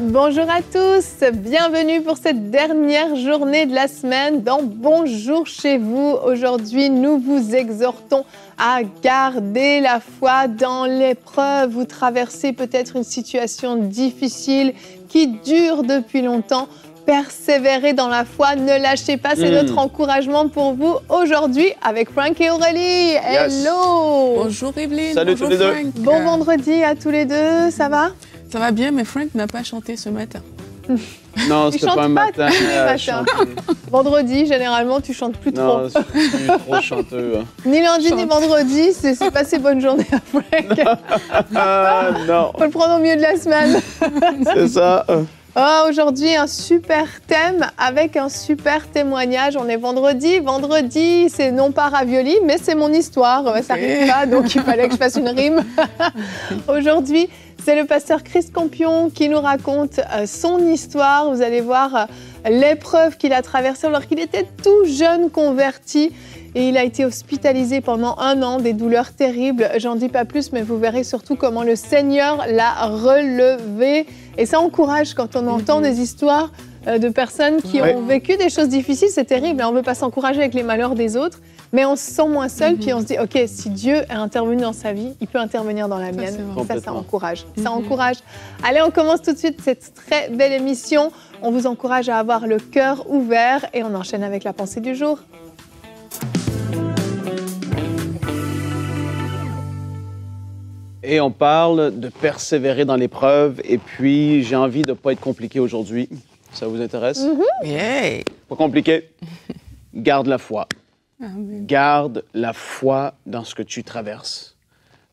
Bonjour à tous, bienvenue pour cette dernière journée de la semaine dans Bonjour chez vous. Aujourd'hui, nous vous exhortons à garder la foi dans l'épreuve. Vous traversez peut-être une situation difficile qui dure depuis longtemps persévérez dans la foi, ne lâchez pas. C'est hmm. notre encouragement pour vous aujourd'hui avec Frank et Aurélie. Hello Bonjour Evelyne Salut Bonjour les deux Bon vendredi à tous les deux, ça va Ça va bien, mais Frank n'a pas chanté ce matin. Non, c'est pas un matin. Euh, vendredi, généralement, tu chantes plus non, trop. suis trop chanteux. Hein. Ni lundi ni vendredi, c'est passer bonne journée à Frank. Non. Ah, non. Faut le prendre au milieu de la semaine. c'est ça. Oh, aujourd'hui, un super thème avec un super témoignage. On est vendredi. Vendredi, c'est non pas ravioli, mais c'est mon histoire. Ça n'arrive pas, donc il fallait que je fasse une rime. Aujourd'hui, c'est le pasteur Chris Campion qui nous raconte euh, son histoire. Vous allez voir euh, l'épreuve qu'il a traversée alors qu'il était tout jeune converti et il a été hospitalisé pendant un an, des douleurs terribles. J'en dis pas plus, mais vous verrez surtout comment le Seigneur l'a relevé. Et ça encourage quand on entend mhm. des histoires euh, de personnes qui ont vécu des choses difficiles. C'est terrible. Hein. On ne veut pas s'encourager avec les malheurs des autres, mais on se sent moins seul. Puis mhm. on se dit, OK, si Dieu est intervenu dans sa vie, il peut intervenir dans la mienne. Ça, ça, ça, encourage. Ça mhm. encourage. Allez, on commence tout de suite cette très belle émission. On vous encourage à avoir le cœur ouvert et on enchaîne avec la pensée du jour. Et on parle de persévérer dans l'épreuve. Et puis, j'ai envie de ne pas être compliqué aujourd'hui. Ça vous intéresse mhm. Pas compliqué. Garde la foi. Ah, garde la foi dans ce que tu traverses.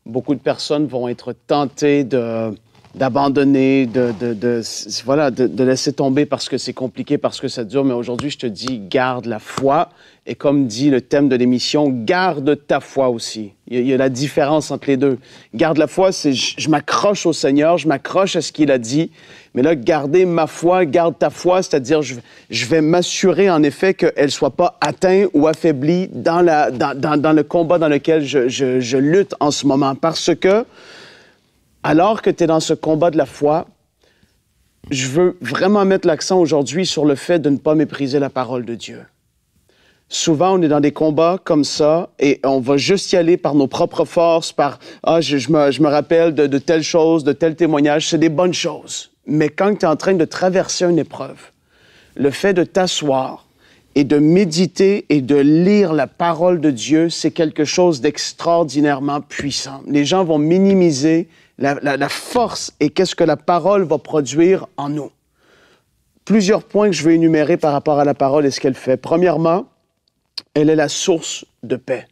Beaucoup de personnes vont être tentées de d'abandonner, de, de, voilà, de, laisser tomber parce que c'est compliqué, parce que ça dure. Mais aujourd'hui, je te dis, garde la foi. Et comme dit le thème de l'émission, garde ta foi aussi. Il y, a, la différence entre les deux. Garde la foi, c'est je m'accroche au Seigneur, je m'accroche à ce qu'il a dit, mais là, garder ma foi, garde ta foi, c'est-à-dire je, vais m'assurer en effet qu'elle ne soit pas atteinte ou affaiblie dans, le combat dans lequel je, lutte en ce moment. Parce que, alors que tu es dans ce combat de la foi, je veux vraiment mettre l'accent aujourd'hui sur le fait de ne pas mépriser la parole de Dieu. Souvent, on est dans des combats comme ça et on va juste y aller par nos propres forces, par ⁇ Ah, je, me, rappelle de, de telle chose, de tel témoignage, c'est des bonnes choses. Mais quand tu es en train de traverser une épreuve, le fait de t'asseoir et de méditer et de lire la parole de Dieu, c'est quelque chose d'extraordinairement puissant. Les gens vont minimiser la, force et qu'est-ce que la parole va produire en nous. Plusieurs points que je vais énumérer par rapport à la parole et ce qu'elle fait. Premièrement, elle est la source de paix.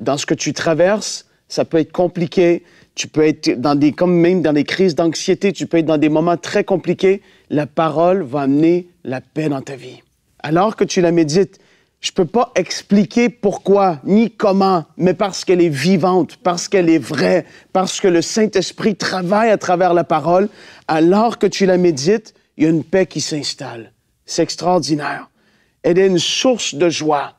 Dans ce que tu traverses, ça peut être compliqué, tu peux être dans des, comme même dans des crises d'anxiété, tu peux être dans des moments très compliqués. La parole va amener la paix dans ta vie. Alors que tu la médites, je ne peux pas expliquer pourquoi ni comment, mais parce qu'elle est vivante, parce qu'elle est vraie, parce que le Saint-Esprit travaille à travers la parole. Alors que tu la médites, il y a une paix qui s'installe. C'est extraordinaire. Elle est une source de joie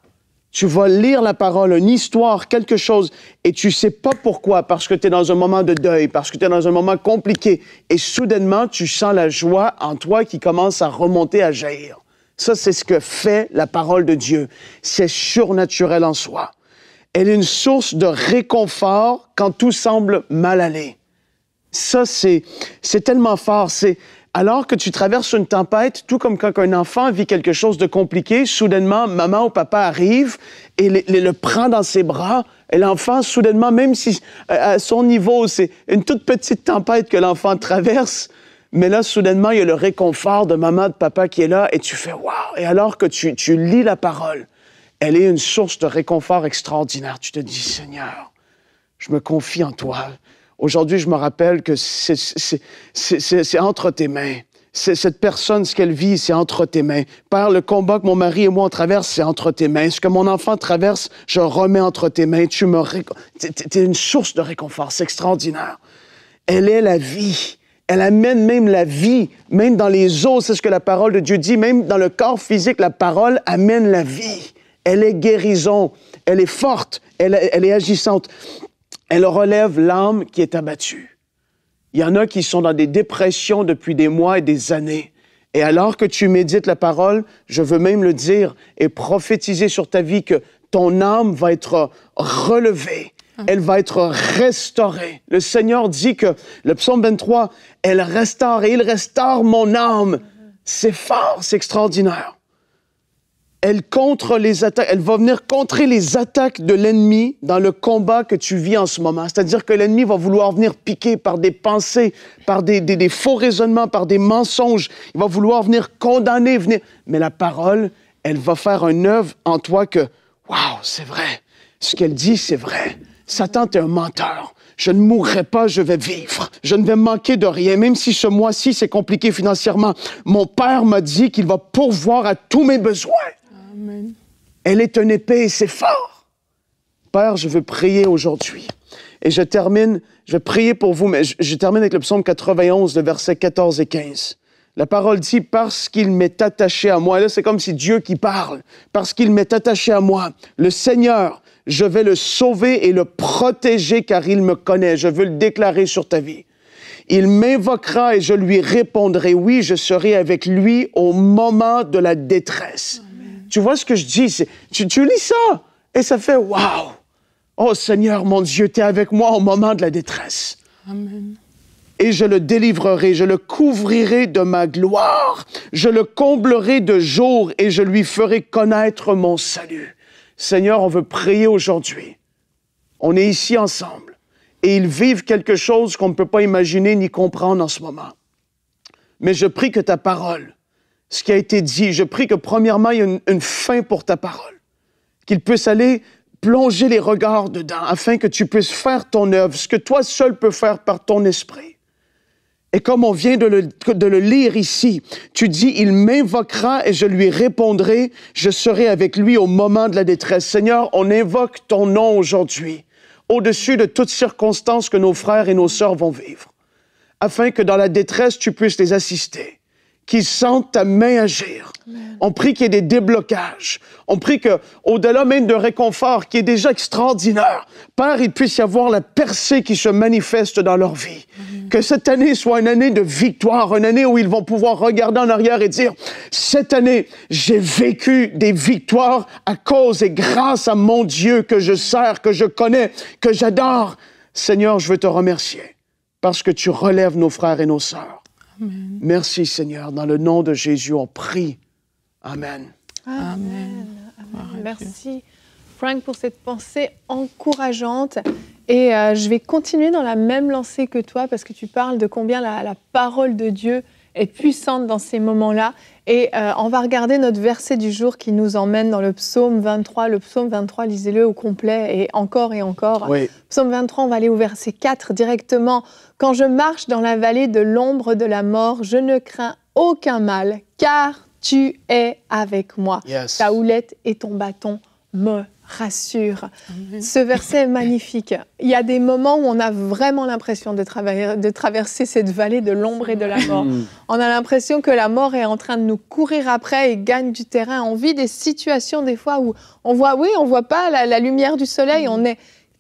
tu vas lire la parole, une histoire, quelque chose, et tu sais pas pourquoi, parce que tu es dans un moment de deuil, parce que tu es dans un moment compliqué, et soudainement, tu sens la joie en toi qui commence à remonter, à jaillir. Ça, c'est ce que fait la parole de Dieu. C'est surnaturel en soi. Elle est une source de réconfort quand tout semble mal aller. Ça, c'est, c'est tellement fort. C'est, alors que tu traverses une tempête, tout comme quand un enfant vit quelque chose de compliqué, soudainement, maman ou papa arrive et le, prend dans ses bras. Et l'enfant, soudainement, même si euh, à son niveau, c'est une toute petite tempête que l'enfant traverse, mais là, soudainement, il y a le réconfort de maman, de papa qui est là, et tu fais waouh. Et alors que tu lis la parole, elle est une source de réconfort extraordinaire. Tu te dis, Seigneur, je me confie en toi. Aujourd'hui, je me rappelle que c'est entre tes mains. Cette personne, ce qu'elle vit, c'est entre tes mains. Par le combat que mon mari et moi on traverse, c'est entre tes mains. Ce que mon enfant traverse, je remets entre tes mains. Tu me tu es une source de réconfort. C'est extraordinaire. Elle est la vie. Elle amène même la vie, même dans les os, c'est ce que la parole de Dieu dit, même dans le corps physique, la parole amène la vie. Elle est guérison, elle est forte, elle, elle est agissante. Elle relève l'âme qui est abattue. Il y en a qui sont dans des dépressions depuis des mois et des années. Et alors que tu médites la parole, je veux même le dire et prophétiser sur ta vie que ton âme va être relevée. Elle va être restaurée. Le Seigneur dit que le psaume 23, elle restaure et il restaure mon âme. C'est fort, c'est extraordinaire elle contre les attaques, elle va venir contrer les attaques de l'ennemi dans le combat que tu vis en ce moment. C'est-à-dire que l'ennemi va vouloir venir piquer par des pensées, par des, faux raisonnements, par des mensonges. Il va vouloir venir condamner, venir. Mais la parole, elle va faire un œuvre en toi que, waouh, c'est vrai. Ce qu'elle dit, c'est vrai. Satan, t'es un menteur je ne mourrai pas, je vais vivre. Je ne vais manquer de rien, même si ce mois-ci, c'est compliqué financièrement. Mon père m'a dit qu'il va pourvoir à tous mes besoins. Elle est une épée et c'est fort. Père, je veux prier aujourd'hui. Et je termine, je vais prier pour vous, mais je, termine avec le psaume 91, le verset 14 et 15. La parole dit parce qu'il m'est attaché à moi. là, c'est comme si Dieu qui parle. Parce qu'il m'est attaché à moi. Le Seigneur, je vais le sauver et le protéger car il me connaît. Je veux le déclarer sur ta vie. Il m'invoquera et je lui répondrai. Oui, je serai avec lui au moment de la détresse. Tu vois ce que je dis tu, tu, lis ça et ça fait waouh. Oh Seigneur, mon Dieu, tu es avec moi au moment de la détresse. Amen. Et je le délivrerai, je le couvrirai de ma gloire, je le comblerai de jours et je lui ferai connaître mon salut. Seigneur, on veut prier aujourd'hui. On est ici ensemble et ils vivent quelque chose qu'on ne peut pas imaginer ni comprendre en ce moment. Mais je prie que ta parole ce qui a été dit. Je prie que premièrement, il y ait une, fin pour ta parole, qu'il puisse aller plonger les regards dedans afin que tu puisses faire ton œuvre, ce que toi seul peux faire par ton esprit. Et comme on vient de le, de le lire ici, tu dis, il m'invoquera et je lui répondrai, je serai avec lui au moment de la détresse. Seigneur, on invoque ton nom aujourd'hui, au-dessus de toutes circonstances que nos frères et nos sœurs vont vivre, afin que dans la détresse, tu puisses les assister qu'ils sentent ta main agir. On prie qu'il y ait des déblocages. On prie que, au-delà même de réconfort qui est déjà extraordinaire, Père, il puisse y avoir la percée qui se manifeste dans leur vie. Que cette année soit une année de victoire, une année où ils vont pouvoir regarder en arrière et dire, cette année, j'ai vécu des victoires à cause et grâce à mon Dieu que je sers, que je connais, que j'adore. Seigneur, je veux te remercier parce que tu relèves nos frères et nos sœurs. Merci Seigneur, dans le nom de Jésus, on prie. Amen. Amen. Merci Frank pour cette pensée encourageante. Et euh, je vais continuer dans la même lancée que toi parce que tu parles de combien la parole de Dieu est puissante dans ces moments-là. Et euh, on va regarder notre verset du jour qui nous emmène dans le psaume 23. Le psaume 23, lisez-le au complet et encore et encore. Oui. Psaume 23, on va aller au verset 4 directement. Quand je marche dans la vallée de l'ombre de la mort, je ne crains aucun mal, car tu es avec moi. Ta houlette et ton bâton me rassure. Ce verset est magnifique. Il y a des moments où on a vraiment l'impression de, de, traverser cette vallée de l'ombre et de la mort. Mm. On a l'impression que la mort est en train de nous courir après et gagne du terrain. On vit des situations des fois où on voit, oui, on voit pas la, lumière du soleil, mm. on est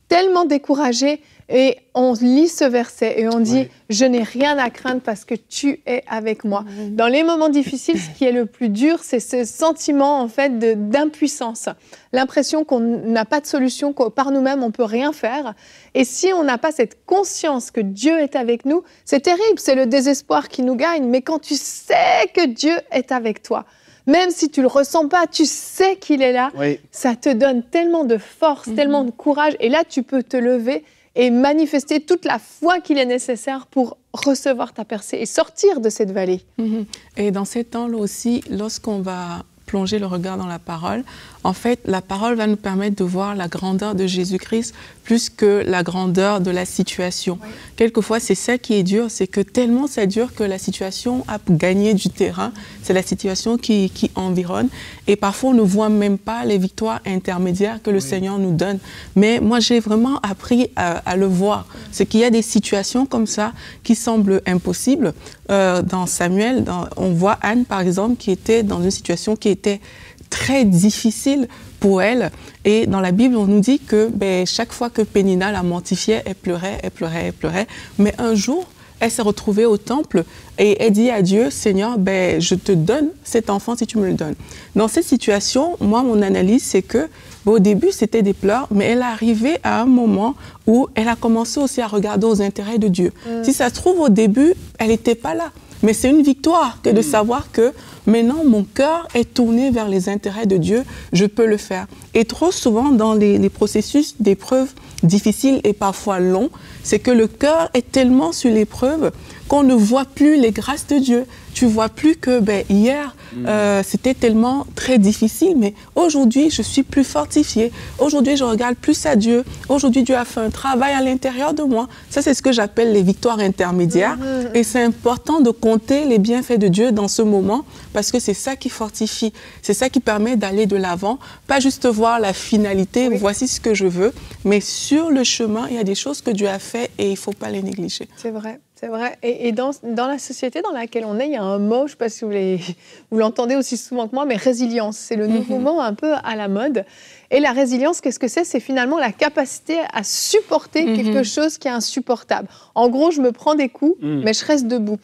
tellement découragé. Et on lit ce verset et on dit, je n'ai rien à craindre parce que tu es avec moi. Dans les moments difficiles, ce qui est le plus dur, c'est ce sentiment en fait d'impuissance, l'impression qu'on n'a pas de solution, que par nous-mêmes on peut rien faire. Et si on n'a pas cette conscience que Dieu est avec nous, c'est terrible, c'est le désespoir qui nous gagne. Mais quand tu sais que Dieu est avec toi, même si tu le ressens pas, tu sais qu'il est là. Ça te donne tellement de force, mm-hmm. tellement de courage. Et là, tu peux te lever et manifester toute la foi qu'il est nécessaire pour recevoir ta percée et sortir de cette vallée. Mhm. Et dans ces temps-là aussi, lorsqu'on va plonger le regard dans la parole, en fait, la parole va nous permettre de voir la grandeur de Jésus-Christ plus que la grandeur de la situation. Quelquefois, c'est ça qui est dur, c'est que tellement c'est dur que la situation a gagné du terrain, c'est la situation qui, environne. Et parfois, on ne voit même pas les victoires intermédiaires que le Seigneur nous donne. Mais moi, j'ai vraiment appris à, le voir. C'est qu'il y a des situations comme ça qui semblent impossibles. Euh, dans Samuel, on voit Anne, par exemple, qui était dans une situation qui était très difficile pour elle. Et dans la Bible, on nous dit que ben, chaque fois que Pénina la mentifiait elle pleurait, elle pleurait, elle pleurait. Mais un jour, elle s'est retrouvée au temple et elle dit à Dieu, Seigneur, ben, je te donne cet enfant si tu me le donnes. Dans cette situation, moi, mon analyse, c'est que ben, au début, c'était des pleurs, mais elle est arrivée à un moment où elle a commencé aussi à regarder aux intérêts de Dieu. Mm. Si ça se trouve, au début, elle n'était pas là. Mais c'est une victoire que de mm. savoir que maintenant mon cœur est tourné vers les intérêts de Dieu, je peux le faire. Et trop souvent dans les, les processus d'épreuves difficiles et parfois longs, c'est que le cœur est tellement sur l'épreuve qu'on ne voit plus les grâces de Dieu. Tu vois plus que ben, hier, hmm. euh, c'était tellement très difficile, mais aujourd'hui, je suis plus fortifiée. Aujourd'hui, je regarde plus à Dieu. Aujourd'hui, Dieu a fait un travail à l'intérieur de moi. Ça, c'est ce que j'appelle les victoires intermédiaires. Hmm. Et c'est important de compter les bienfaits de Dieu dans ce moment, parce que c'est ça qui fortifie. C'est ça qui permet d'aller de l'avant. Pas juste voir la finalité, voici ce que je veux, mais sur le chemin, il y a des choses que Dieu a fait et il ne faut pas les négliger. C'est vrai. C'est vrai. Et, dans, dans, la société dans laquelle on est, il y a un mot, je ne sais pas si vous l'entendez aussi souvent que moi, mais résilience. C'est le mhm. nouveau mot un peu à la mode. Et la résilience, qu'est-ce que c'est C'est finalement la capacité à supporter mhm. quelque chose qui est insupportable. En gros, je me prends des coups, mhm. mais je reste debout.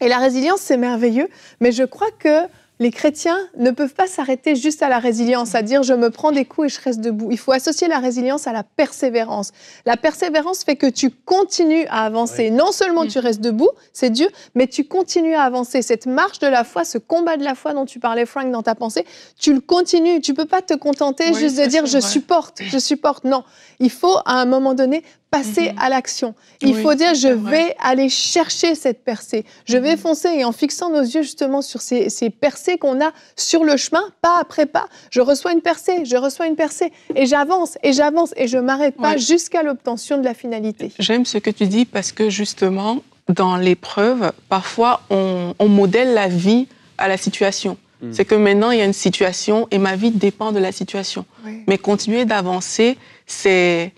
Et la résilience, c'est merveilleux, mais je crois que les chrétiens ne peuvent pas s'arrêter juste à la résilience, à dire je me prends des coups et je reste debout. Il faut associer la résilience à la persévérance. La persévérance fait que tu continues à avancer. Non seulement mm. tu restes debout, c'est Dieu, mais tu continues à avancer. Cette marche de la foi, ce combat de la foi dont tu parlais, Frank, dans ta pensée, tu le continues. Tu ne peux pas te contenter juste de dire je supporte, je supporte. Non, il faut à un moment donné passer mhm. à l'action. Il faut dire je vais aller chercher cette percée. Je vais mhm. foncer et en fixant nos yeux justement sur ces, percées qu'on a sur le chemin, pas après pas, je reçois une percée, je reçois une percée et j'avance et j'avance et je m'arrête pas jusqu'à l'obtention de la finalité. J'aime ce que tu dis parce que justement dans l'épreuve, parfois on modèle la vie à la situation. Mm. C'est que maintenant, il y a une situation et ma vie dépend de la situation. Mais continuer d'avancer, c'est,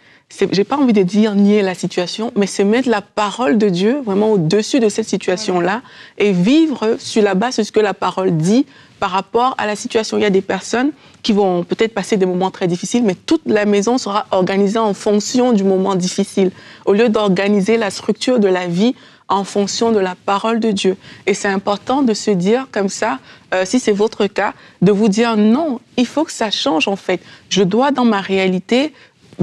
j'ai pas envie de dire nier la situation, mais c'est mettre la parole de Dieu vraiment au-dessus de cette situation-là et vivre sur la base de ce que la parole dit par rapport à la situation. Il y a des personnes qui vont peut-être passer des moments très difficiles, mais toute la maison sera organisée en fonction du moment difficile, au lieu d'organiser la structure de la vie en fonction de la parole de Dieu. Et c'est important de se dire comme ça, euh, si c'est votre cas, de vous dire non, il faut que ça change en fait. Je dois dans ma réalité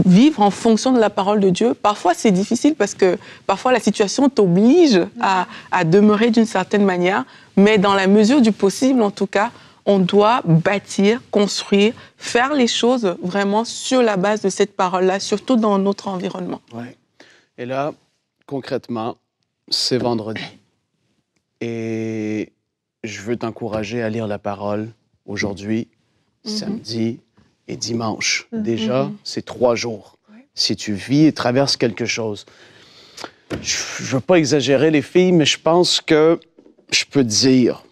vivre en fonction de la parole de Dieu. Parfois, c'est difficile parce que parfois la situation t'oblige à, demeurer d'une certaine manière, mais dans la mesure du possible, en tout cas, on doit bâtir, construire, faire les choses vraiment sur la base de cette parole-là, surtout dans notre environnement. Et là, concrètement, c'est vendredi. Et je veux t'encourager à lire la parole aujourd'hui, mhm. samedi et dimanche. Mhm. Déjà, mhm. c'est trois jours. Si tu vis et traverses quelque chose. Je ne veux pas exagérer les filles, mais je pense que je peux dire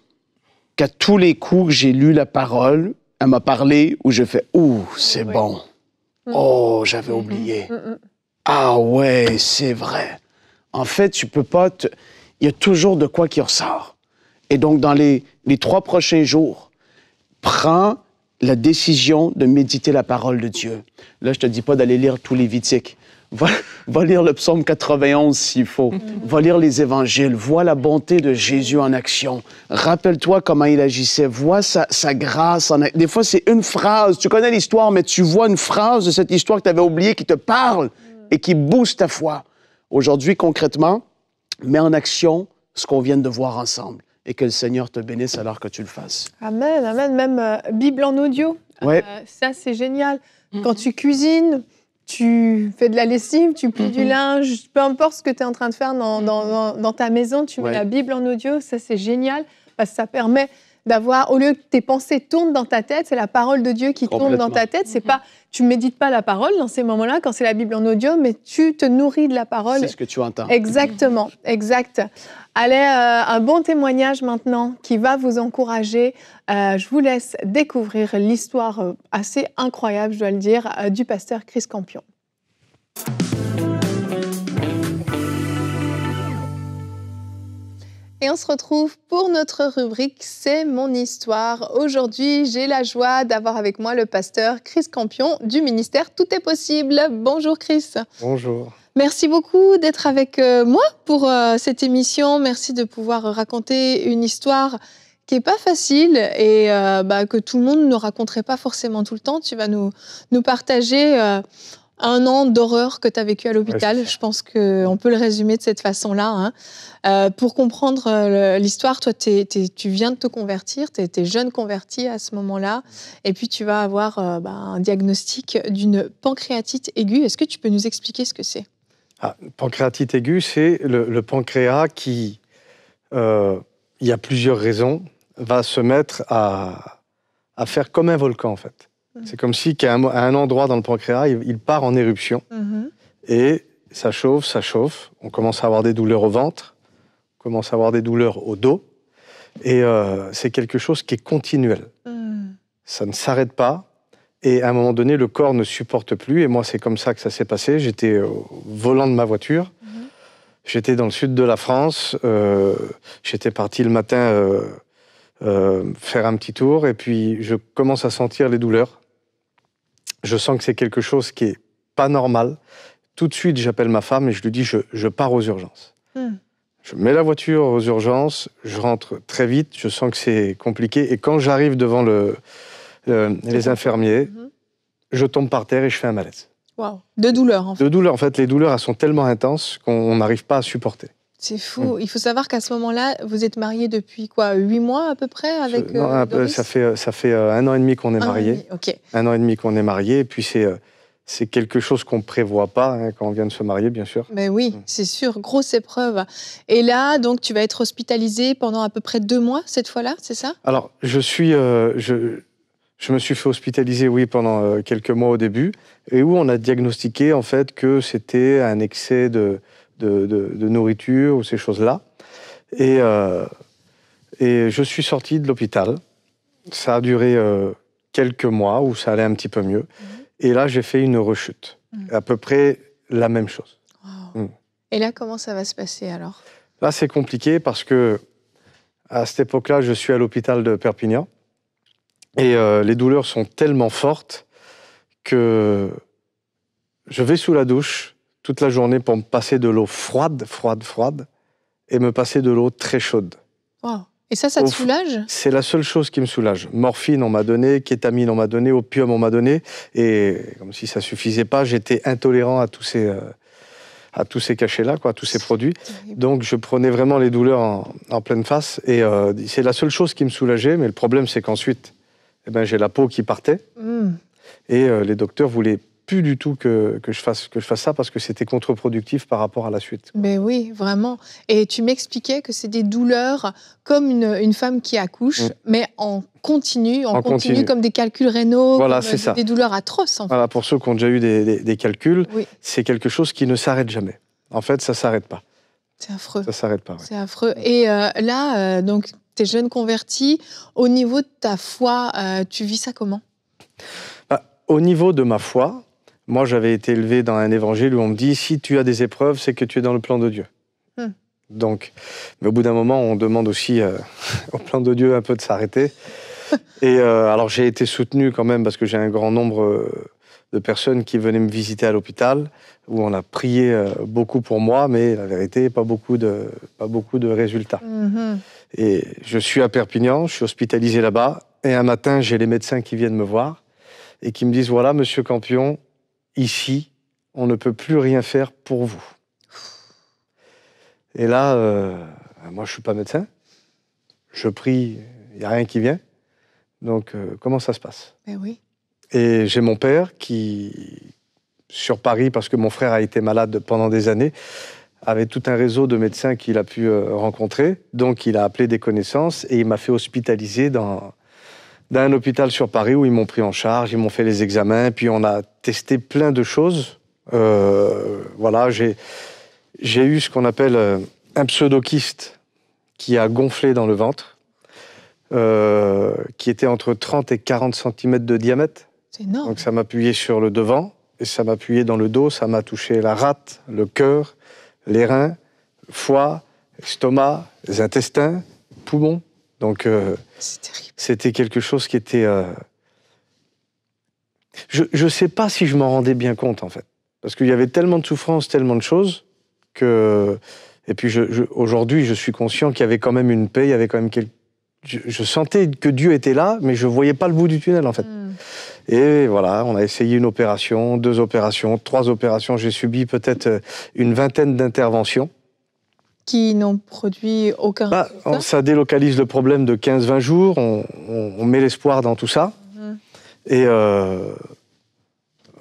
qu'à tous les coups que j'ai lu la parole, elle m'a parlé où je fais Ouh, c'est bon. Oh, j'avais oublié. Ah ouais, c'est vrai en fait, tu peux pas Il y a toujours de quoi qui ressort. Et donc, dans les, trois prochains jours, prends la décision de méditer la parole de Dieu. Là, je te dis pas d'aller lire tous les Vitiques. Va, lire le psaume 91 s'il faut. Mhm. Va lire les évangiles. Vois la bonté de Jésus en action. Rappelle-toi comment il agissait. Vois sa, grâce. En... Des fois, c'est une phrase. Tu connais l'histoire, mais tu vois une phrase de cette histoire que tu avais oubliée qui te parle et qui booste ta foi aujourd'hui concrètement, mets en action ce qu'on vient de voir ensemble et que le Seigneur te bénisse alors que tu le fasses. Amen, amen. Même euh, Bible en audio, euh, ça c'est génial. Quand tu cuisines, tu fais de la lessive, tu plies du mhm. linge, peu importe ce que tu es en train de faire dans, mhm. ta maison, tu mets la Bible en audio, ça c'est génial parce que ça permet d'avoir, au lieu que tes pensées tournent dans ta tête, c'est la parole de Dieu qui tourne dans ta tête. C'est mhm. pas, tu médites pas la parole dans ces moments-là quand c'est la Bible en audio, mais tu te nourris de la parole. C'est ce que tu entends. Exactement, exact. Allez, euh, un bon témoignage maintenant qui va vous encourager. Euh, je vous laisse découvrir l'histoire euh, assez incroyable, je dois le dire, du pasteur Chris Campion. on se retrouve pour notre rubrique C'est mon histoire. Aujourd'hui, j'ai la joie d'avoir avec moi le pasteur Chris Campion du ministère Tout est possible. Bonjour Chris. Bonjour. Merci beaucoup d'être avec euh, moi pour euh, cette émission. Merci de pouvoir raconter une histoire qui est pas facile et euh, bah, que tout le monde ne raconterait pas forcément tout le temps. Tu vas nous, nous partager un an d'horreur que tu as vécu à l'hôpital. je pense qu'on peut le résumer de cette façon-là. Hein. Euh, pour comprendre euh, l'histoire, toi, tu viens de te convertir, tu étais jeune converti à ce moment-là, et puis tu vas avoir euh, bah, un diagnostic d'une pancréatite aiguë. Est-ce que tu peux nous expliquer ce que c'est ah, Pancréatite aiguë, c'est le, pancréas qui, il y a plusieurs raisons, va se mettre à faire comme un volcan, en fait. C'est comme si qu'à un, à un, endroit dans le pancréas, il, part en éruption. Mhm. Et ça chauffe, ça chauffe. On commence à avoir des douleurs au ventre, on commence à avoir des douleurs au dos. Et euh, c'est quelque chose qui est continuel. Mhm. Ça ne s'arrête pas. Et à un moment donné, le corps ne supporte plus. Et moi, c'est comme ça que ça s'est passé. J'étais au volant de ma voiture. Mhm. J'étais dans le sud de la France. Euh, j'étais parti le matin euh, faire un petit tour. Et puis, je commence à sentir les douleurs je sens que c'est quelque chose qui est pas normal. Tout de suite, j'appelle ma femme et je lui dis je, je pars aux urgences. Hmm. Je mets la voiture aux urgences, je rentre très vite, je sens que c'est compliqué. Et quand j'arrive devant le, les infirmiers, mhm. je tombe par terre et je fais un malaise. Wow. De douleur, en fait. De douleur, en fait. Les douleurs, elles sont tellement intenses qu'on n'arrive pas à supporter. C'est fou. Hmm. Il faut savoir qu'à ce moment-là, vous êtes marié depuis quoi Huit mois à peu près avec. Euh, ça fait euh, ça fait euh, un an et demi qu'on est marié. Un an et demi qu'on est marié, et puis c'est c'est quelque chose qu'on ne prévoit pas hein, quand on vient de se marier, bien sûr. Mais ben oui, hmm. c'est sûr, grosse épreuve. Et là, donc, tu vas être hospitalisé pendant à peu près deux mois cette fois-là, c'est ça Alors, je suis, je, je, me suis fait hospitaliser, oui, pendant quelques mois au début, et où on a diagnostiqué en fait que c'était un excès de, de, nourriture ou ces choses-là. Et, euh, et je suis sorti de l'hôpital. Ça a duré euh, quelques mois où ça allait un petit peu mieux. Et là, j'ai fait une rechute. Mm. À peu près la même chose. Mm. Et là, comment ça va se passer alors Là, c'est compliqué parce que à cette époque-là, je suis à l'hôpital de Perpignan. Et euh, les douleurs sont tellement fortes que je vais sous la douche toute la journée pour me passer de l'eau froide, froide, froide, et me passer de l'eau très chaude. Et ça, ça te soulage C'est la seule chose qui me soulage. Morphine, on m'a donné, kétamine, on m'a donné, opium, on m'a donné. Et comme si ça ne suffisait pas, j'étais intolérant à tous ces, euh, à tous ces cachets-là, quoi, à tous ces produits. Donc je prenais vraiment les douleurs en, pleine face. Et euh, c'est la seule chose qui me soulageait. Mais le problème, c'est qu'ensuite, eh ben, j'ai la peau qui partait. Mmh. Et euh, les docteurs voulaient plus du tout que, je, fasse, que je fasse ça parce que c'était contre-productif par rapport à la suite. Mais oui, vraiment. Et tu m'expliquais que c'est des douleurs comme une, femme qui accouche, mm. mais en continu, en, continue comme des calculs rénaux, des, douleurs atroces. Voilà, pour ceux qui ont déjà eu des, calculs, c'est quelque chose qui ne s'arrête jamais. En fait, ça ne s'arrête pas. C'est affreux. s'arrête pas. C'est affreux. Et euh, là, euh, donc, tu es jeune converti. Au niveau de ta foi, euh, tu vis ça comment bah, Au niveau de ma foi, moi, j'avais été élevé dans un évangile où on me dit si tu as des épreuves, c'est que tu es dans le plan de Dieu. Hmm. Donc, mais au bout d'un moment, on demande aussi euh, au plan de Dieu un peu de s'arrêter. Et euh, alors, j'ai été soutenu quand même parce que j'ai un grand nombre euh, de personnes qui venaient me visiter à l'hôpital où on a prié beaucoup pour moi, mais la vérité, pas beaucoup de, pas beaucoup de résultats. Mm-hmm. Et je suis à Perpignan, je suis hospitalisé là-bas. Et un matin, j'ai les médecins qui viennent me voir et qui me disent voilà, monsieur Campion, ici, on ne peut plus rien faire pour vous. Et là, euh, ben moi, je suis pas médecin. Je prie, il n'y a rien qui vient. Donc, euh, comment ça se passe ben oui. Et j'ai mon père qui, sur Paris, parce que mon frère a été malade pendant des années, avait tout un réseau de médecins qu'il a pu euh, rencontrer. Donc, il a appelé des connaissances et il m'a fait hospitaliser dans, d'un hôpital sur Paris où ils m'ont pris en charge, ils m'ont fait les examens, puis on a testé plein de choses. Euh, voilà, j'ai, eu ce qu'on appelle euh, un pseudokyste qui a gonflé dans le ventre, euh, qui était entre 30 et 40 cm de diamètre. C'est énorme. Donc ça m'appuyait sur le devant, et ça m'appuyait dans le dos, ça m'a touché la rate, le cœur, les reins, foie, estomac, intestins, poumons. Donc c'était quelque chose qui était. Euh, je ne sais pas si je m'en rendais bien compte, en fait. Parce qu'il y avait tellement de souffrances, tellement de choses, que. Et puis aujourd'hui, je suis conscient qu'il y avait quand même une paix, il y avait quand même je, sentais que Dieu était là, mais je ne voyais pas le bout du tunnel en fait. Hmm. Et voilà, on a essayé une opération, deux opérations, trois opérations. J'ai subi peut-être une vingtaine d'interventions qui n'ont produit aucun bah, résultat ça délocalise le problème de 15-20 jours, on, met l'espoir dans tout ça. Mm-hmm. Et euh,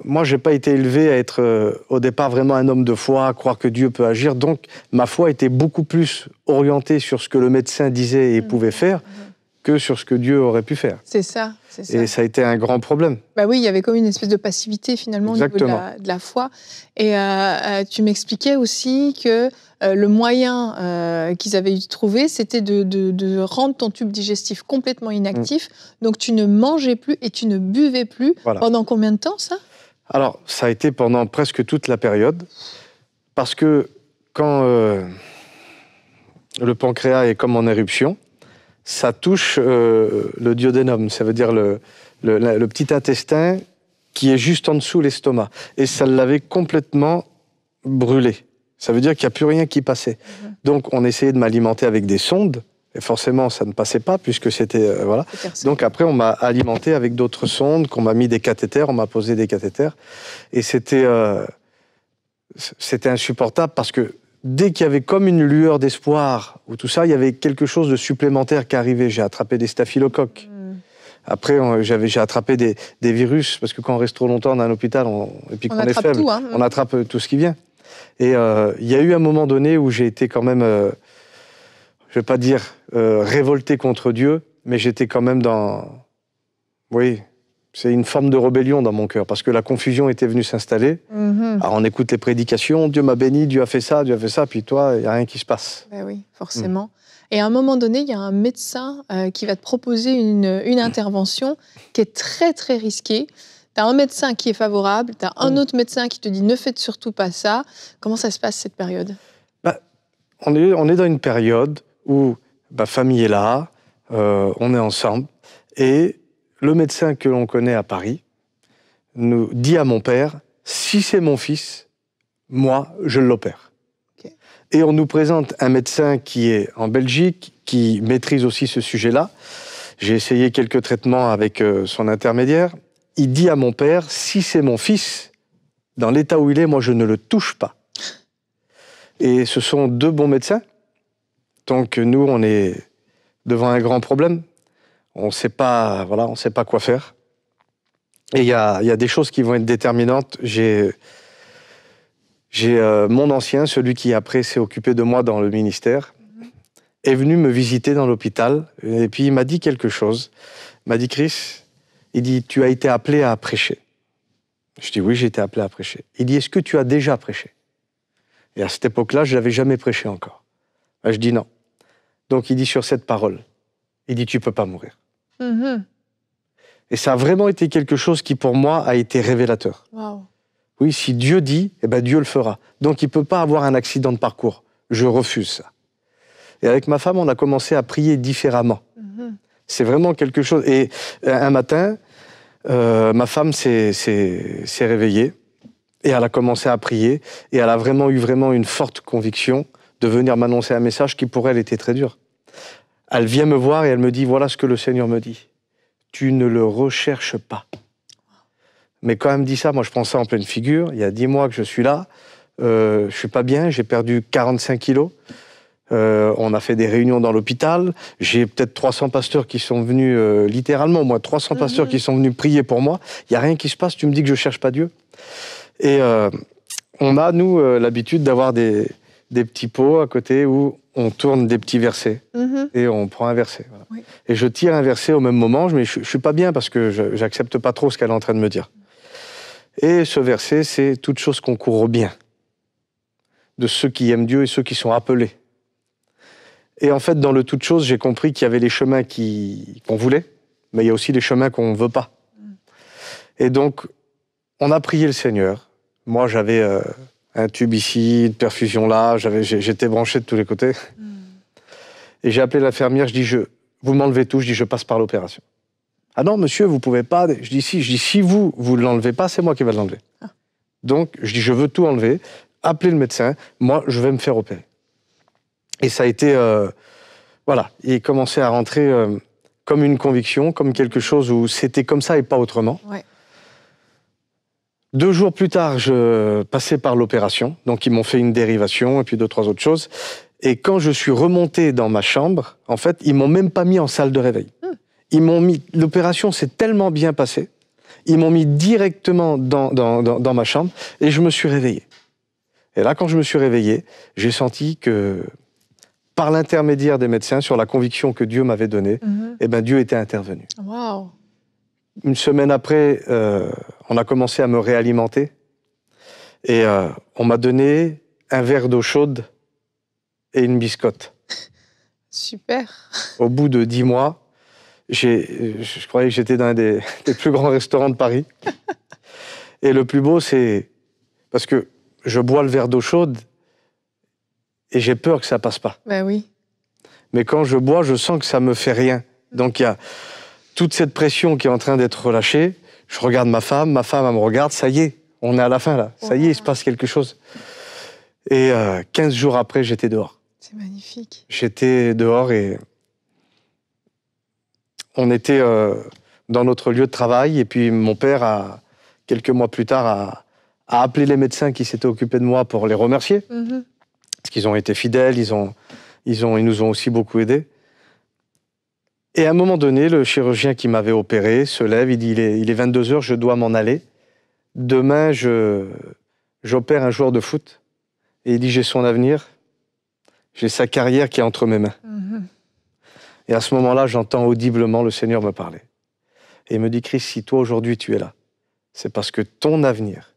moi, je n'ai pas été élevé à être euh, au départ vraiment un homme de foi, à croire que Dieu peut agir. Donc, ma foi était beaucoup plus orientée sur ce que le médecin disait et mm-hmm. pouvait faire mm-hmm. que sur ce que Dieu aurait pu faire. C'est ça, Et ça a été un grand problème. Bah oui, il y avait comme une espèce de passivité finalement au niveau de la, foi. Et euh, tu m'expliquais aussi que euh, le moyen euh, qu'ils avaient trouvé, c'était de, rendre ton tube digestif complètement inactif. Mm. Donc tu ne mangeais plus et tu ne buvais plus. Pendant combien de temps ça Alors ça a été pendant presque toute la période. Parce que quand euh, le pancréas est comme en éruption, ça touche le duodénum, ça veut dire le, le petit intestin qui est juste en dessous l'estomac. Et ça l'avait complètement brûlé. Ça veut dire qu'il n'y a plus rien qui passait. Mhm. Donc, on essayait de m'alimenter avec des sondes. Et forcément, ça ne passait pas puisque c'était euh, voilà. Donc après, on m'a alimenté avec d'autres sondes, qu'on m'a mis des cathéters, on m'a posé des cathéters, et c'était euh, c'était insupportable parce que dès qu'il y avait comme une lueur d'espoir ou tout ça, il y avait quelque chose de supplémentaire qui arrivait. J'ai attrapé des staphylocoques. Hmm. Après, j'avais j'ai attrapé des, des, virus parce que quand on reste trop longtemps dans un hôpital on, et puis qu'on est faible, tout, hein. on attrape tout ce qui vient. Et euh, il y a eu un moment donné où j'ai été quand même, euh, je vais pas dire euh, révolté contre Dieu, mais j'étais quand même dans, oui, c'est une forme de rébellion dans mon cœur, parce que la confusion était venue s'installer. Mhm. Alors ah, on écoute les prédications, Dieu m'a béni, Dieu a fait ça, Dieu a fait ça, puis toi, il n'y a rien qui se passe. Ben oui, forcément. Et à un moment donné, il y a un médecin qui va te proposer une intervention qui est très, très risquée tu as un médecin qui est favorable, tu as un mm. autre médecin qui te dit ne faites surtout pas ça. Comment ça se passe cette période bah, on, est, dans une période où ma bah, famille est là, euh, on est ensemble, et le médecin que l'on connaît à Paris nous dit à mon père, si c'est mon fils, moi, je l'opère. Et on nous présente un médecin qui est en Belgique, qui maîtrise aussi ce sujet-là. J'ai essayé quelques traitements avec euh, son intermédiaire il dit à mon père, si c'est mon fils, dans l'état où il est, moi je ne le touche pas. Et ce sont deux bons médecins. Donc nous, on est devant un grand problème. On ne sait pas, voilà, on sait pas quoi faire. Et il y a, des choses qui vont être déterminantes. J'ai, j'ai euh, mon ancien, celui qui après s'est occupé de moi dans le ministère, est venu me visiter dans l'hôpital. Et puis il m'a dit quelque chose. Il m'a dit Chris, il dit, tu as été appelé à prêcher. Je dis, oui, j'ai été appelé à prêcher. Il dit, est-ce que tu as déjà prêché Et à cette époque-là, je n'avais jamais prêché encore. je dis, non. Donc il dit, sur cette parole, il dit, tu peux pas mourir. Mm-hmm. Et ça a vraiment été quelque chose qui, pour moi, a été révélateur. Oui, si Dieu dit, eh ben Dieu le fera. Donc il ne peut pas avoir un accident de parcours. Je refuse ça. Et avec ma femme, on a commencé à prier différemment. Mm-hmm. C'est vraiment quelque chose. Et euh, un matin, euh, ma femme s'est réveillée et elle a commencé à prier et elle a vraiment eu vraiment une forte conviction de venir m'annoncer un message qui pour elle était très dur. Elle vient me voir et elle me dit voilà ce que le Seigneur me dit. Tu ne le recherches pas. Mais quand elle me dit ça, moi je prends ça en pleine figure. Il y a dix mois que je suis là, je euh, je suis pas bien, j'ai perdu 45 kilos. Euh, on a fait des réunions dans l'hôpital. J'ai peut-être 300 pasteurs qui sont venus, euh, littéralement, moi, 300 pasteurs qui mhm. sont venus prier pour moi. Il n'y a rien qui se passe. Tu me dis que je ne cherche pas Dieu. Et euh, on a, nous, l'habitude d'avoir des, petits pots à côté où on tourne des petits versets mhm. et on prend un verset. Et je tire un verset au même moment, mais je, ne suis pas bien parce que j'accepte pas trop ce qu'elle est en train de me dire. Et ce verset, c'est toute chose qu'on au bien de ceux qui aiment Dieu et ceux qui sont appelés. Et en fait, dans le tout de choses, j'ai compris qu'il y avait les chemins qu'on voulait, mais il y a aussi les chemins qu'on ne veut pas. Mm. Et donc, on a prié le Seigneur. Moi, j'avais euh, un tube ici, une perfusion là, j'avais, j'étais branché de tous les côtés. Mm. Et j'ai appelé l'infirmière, je dis, je, vous m'enlevez tout, je dis, je passe par l'opération. Ah non, monsieur, vous pouvez pas. Je dis, si, je dis, si vous, vous ne l'enlevez pas, c'est moi qui vais l'enlever. Ah. Donc, je dis, je veux tout enlever, appelez le médecin, moi, je vais me faire opérer. Et ça a été. Euh, voilà, il commençait à rentrer euh, comme une conviction, comme quelque chose où c'était comme ça et pas autrement. Deux jours plus tard, je passais par l'opération. Donc, ils m'ont fait une dérivation et puis deux, trois autres choses. Et quand je suis remonté dans ma chambre, en fait, ils m'ont même pas mis en salle de réveil. Ah. Ils m'ont mis. L'opération s'est tellement bien passée. Ils m'ont mis directement dans, dans, dans, dans ma chambre et je me suis réveillé. Et là, quand je me suis réveillé, j'ai senti que par l'intermédiaire des médecins, sur la conviction que Dieu m'avait donnée, mhm. eh ben Dieu était intervenu. Une semaine après, euh, on a commencé à me réalimenter et euh, on m'a donné un verre d'eau chaude et une biscotte. Super. Au bout de dix mois, je croyais que j'étais dans un des plus grands restaurants de Paris. Et le plus beau, c'est parce que je bois le verre d'eau chaude et j'ai peur que ça passe pas. Ben oui. Mais quand je bois, je sens que ça me fait rien. Donc il y a toute cette pression qui est en train d'être relâchée. Je regarde ma femme, ma femme me regarde, ça y est, on est à la fin là, ça y est, il se passe quelque chose. Et 15 euh, jours après, j'étais dehors. C'est magnifique. J'étais dehors et on était euh, dans notre lieu de travail. Et puis mon père, a, quelques mois plus tard, a, appelé les médecins qui s'étaient occupés de moi pour les remercier. Mm-hmm qu'ils ont été fidèles, ils, ont, ils, ont, ils nous ont aussi beaucoup aidés. Et à un moment donné, le chirurgien qui m'avait opéré se lève, il dit il est, 22h, je dois m'en aller. Demain, je, j'opère un joueur de foot. Et il dit j'ai son avenir, j'ai sa carrière qui est entre mes mains. Mm-hmm. Et à ce moment-là, j'entends audiblement le Seigneur me parler. Et il me dit Christ, si toi aujourd'hui tu es là, c'est parce que ton avenir,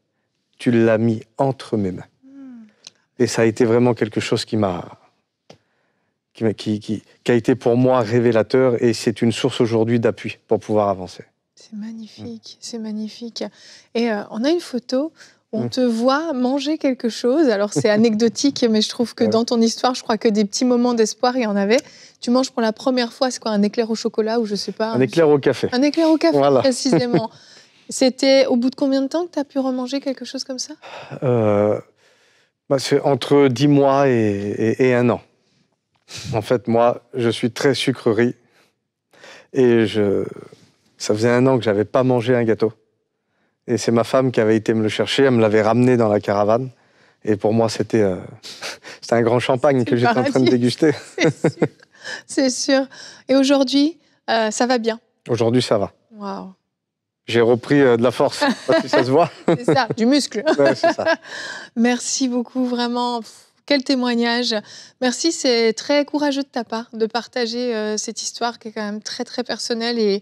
tu l'as mis entre mes mains. Et ça a été vraiment quelque chose qui m'a. Qui, qui, a été pour moi révélateur et c'est une source aujourd'hui d'appui pour pouvoir avancer. C'est magnifique, c'est magnifique. Et euh, on a une photo on mm. te voit manger quelque chose. Alors c'est anecdotique, mais je trouve que dans ton histoire, je crois que des petits moments d'espoir, il y en avait. Tu manges pour la première fois, c'est quoi Un éclair au chocolat ou je sais pas Un, éclair au café. Un éclair au café, précisément. C'était au bout de combien de temps que tu as pu remanger quelque chose comme ça euh, bah, c'est entre 10 mois et, un an. En fait, moi, je suis très sucrerie. Et je... ça faisait un an que j'avais pas mangé un gâteau. Et c'est ma femme qui avait été me le chercher. Elle me l'avait ramené dans la caravane. Et pour moi, c'était euh, un grand champagne que j'étais en train de déguster. C'est sûr. Et aujourd'hui, euh, ça va bien Aujourd'hui, ça va. Waouh j'ai repris euh, de la force, parce que ça se voit. c'est ça, du muscle. Merci beaucoup, vraiment. Quel témoignage. Merci, c'est très courageux de ta part de partager euh, cette histoire qui est quand même très, très personnelle et,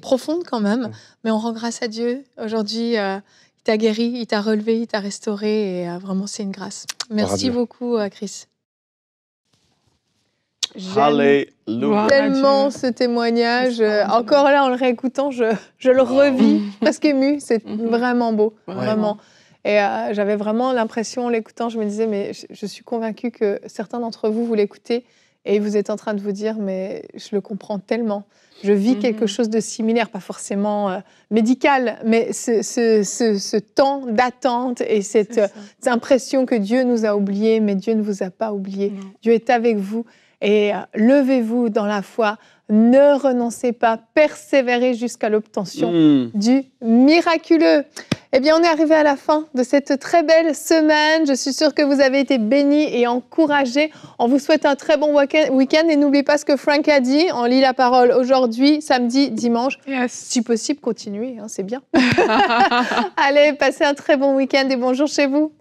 profonde quand même. Mais on rend grâce à Dieu. Aujourd'hui, euh, il t'a guéri, il t'a relevé, il t'a restauré et vraiment, c'est une grâce. Merci beaucoup, Chris. J'aime tellement ce témoignage. Euh, encore là, en le réécoutant, je, je le revis, parce ému. C'est mhm. vraiment beau, vraiment. Et euh, j'avais vraiment l'impression, en l'écoutant, je me disais, mais je, suis convaincue que certains d'entre vous, vous l'écoutez et vous êtes en train de vous dire, mais je le comprends tellement. Je vis mhm. quelque chose de similaire, pas forcément euh, médical, mais ce, ce, temps d'attente et cette, cette, impression que Dieu nous a oubliés, mais Dieu ne vous a pas oubliés. Dieu est avec vous et euh, levez-vous dans la foi, ne renoncez pas, persévérez jusqu'à l'obtention hmm. du miraculeux. Eh bien, on est arrivé à la fin de cette très belle semaine. Je suis sûre que vous avez été bénis et encouragés. On vous souhaite un très bon week-end et n'oubliez pas ce que Frank a dit. On lit la parole aujourd'hui, samedi, dimanche. Si possible, continuez, hein, c'est bien. Allez, passez un très bon week-end et bonjour chez vous.